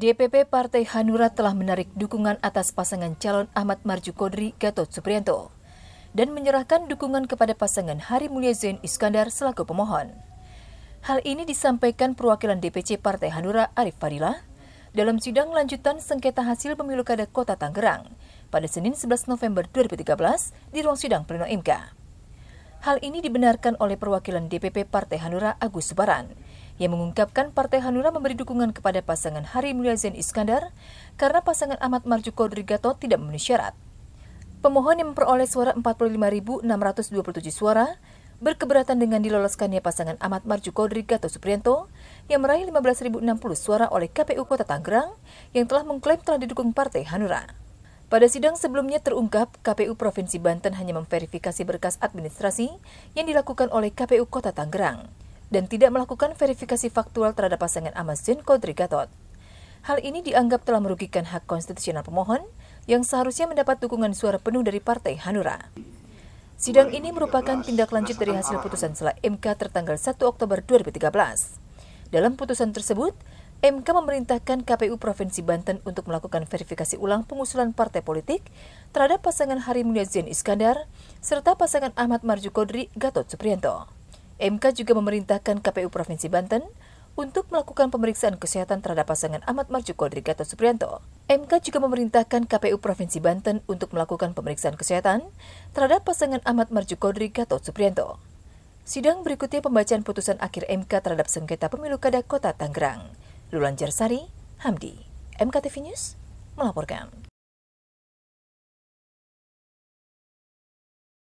DPP Partai Hanura telah menarik dukungan atas pasangan calon Ahmad Marjukodri Gatot Suprianto dan menyerahkan dukungan kepada pasangan Hari Mulya Zain Iskandar selaku pemohon. Hal ini disampaikan perwakilan DPC Partai Hanura Arif Fadilah dalam sidang lanjutan sengketa hasil pemilu kada Kota Tangerang pada Senin 11 November 2013 di ruang sidang pleno MK. Hal ini dibenarkan oleh perwakilan DPP Partai Hanura Agus Subaran yang mengungkapkan Partai Hanura memberi dukungan kepada pasangan Hari Mulya Zain Iskandar karena pasangan Ahmad Marjuko Drigato tidak memenuhi syarat. Pemohon yang memperoleh suara 45.627 suara berkeberatan dengan diloloskannya pasangan Ahmad Marjuko Drigato Suprianto yang meraih 15.060 suara oleh KPU Kota Tangerang yang telah mengklaim telah didukung Partai Hanura. Pada sidang sebelumnya terungkap, KPU Provinsi Banten hanya memverifikasi berkas administrasi yang dilakukan oleh KPU Kota Tangerang dan tidak melakukan verifikasi faktual terhadap pasangan Amazon Kodri Gatot. Hal ini dianggap telah merugikan hak konstitusional pemohon yang seharusnya mendapat dukungan suara penuh dari Partai Hanura. Sidang ini merupakan tindak lanjut dari hasil putusan sela MK tertanggal 1 Oktober 2013. Dalam putusan tersebut, MK memerintahkan KPU Provinsi Banten untuk melakukan verifikasi ulang pengusulan partai politik terhadap pasangan Hari Mulia Zain Iskandar serta pasangan Ahmad Marjukodri Gatot Suprianto. MK juga memerintahkan KPU Provinsi Banten untuk melakukan pemeriksaan kesehatan terhadap pasangan Ahmad Marjuko dari Gatot Suprianto. MK juga memerintahkan KPU Provinsi Banten untuk melakukan pemeriksaan kesehatan terhadap pasangan Ahmad Marjuko dari Gatot Suprianto. Sidang berikutnya pembacaan putusan akhir MK terhadap sengketa pemilu kada kota Tangerang. Lulan Jarsari, Hamdi, MKTV News, melaporkan.